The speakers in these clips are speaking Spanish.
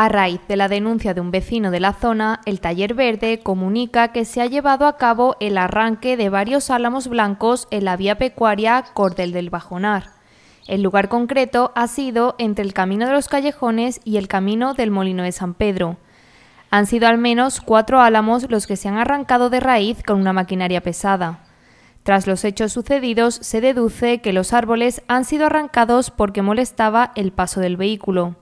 A raíz de la denuncia de un vecino de la zona, el Taller Verde comunica que se ha llevado a cabo el arranque de varios álamos blancos en la vía pecuaria Cordel del Bajonar. El lugar concreto ha sido entre el Camino de los Callejones y el Camino del Molino de San Pedro. Han sido al menos cuatro álamos los que se han arrancado de raíz con una maquinaria pesada. Tras los hechos sucedidos, se deduce que los árboles han sido arrancados porque molestaba el paso del vehículo.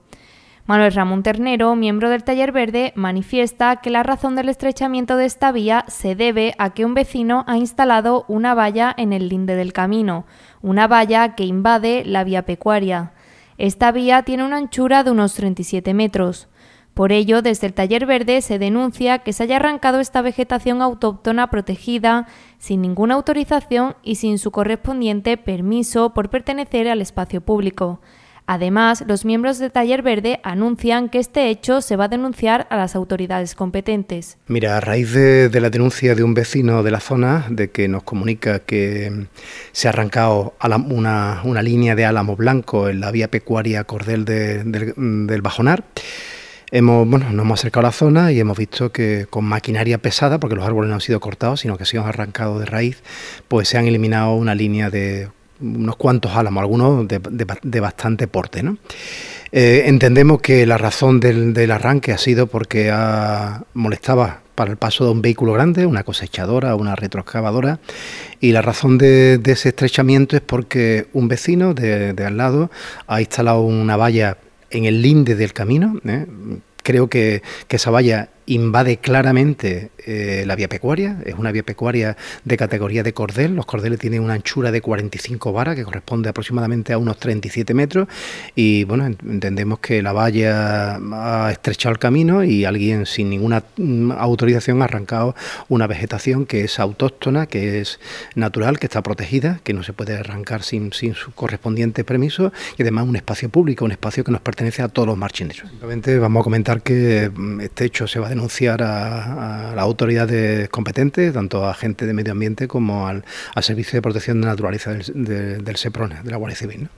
Manuel Ramón Ternero, miembro del Taller Verde, manifiesta que la razón del estrechamiento de esta vía se debe a que un vecino ha instalado una valla en el linde del camino, una valla que invade la vía pecuaria. Esta vía tiene una anchura de unos 37 metros. Por ello, desde el Taller Verde se denuncia que se haya arrancado esta vegetación autóctona protegida sin ninguna autorización y sin su correspondiente permiso por pertenecer al espacio público. Además, los miembros de Taller Verde anuncian que este hecho se va a denunciar a las autoridades competentes. Mira, a raíz de, la denuncia de un vecino de la zona, de que nos comunica que se ha arrancado una, línea de álamo blanco en la vía pecuaria Cordel del Bajonar, Hemos, bueno, nos hemos acercado a la zona y hemos visto que con maquinaria pesada, porque los árboles no han sido cortados, sino que se han arrancado de raíz, pues se han eliminado una línea de unos cuantos álamos, algunos de, bastante porte. ¿no? Eh, entendemos que la razón del, arranque ha sido porque ha... molestaba para el paso de un vehículo grande, una cosechadora, una retroexcavadora, y la razón de, ese estrechamiento es porque un vecino de, al lado ha instalado una valla en el linde del camino. ¿eh? Creo que, que esa valla invade claramente eh, la vía pecuaria, es una vía pecuaria de categoría de cordel, los cordeles tienen una anchura de 45 varas que corresponde aproximadamente a unos 37 metros y bueno, entendemos que la valla ha estrechado el camino y alguien sin ninguna mm, autorización ha arrancado una vegetación que es autóctona, que es natural, que está protegida, que no se puede arrancar sin, sin su correspondiente permiso y además un espacio público, un espacio que nos pertenece a todos los marchineros. Simplemente vamos a comentar que mm, este hecho se va a anunciar a, las autoridades competentes, tanto a gente de medio ambiente como al, Servicio de Protección de Naturaleza del, SEPRONE, de la Guardia Civil.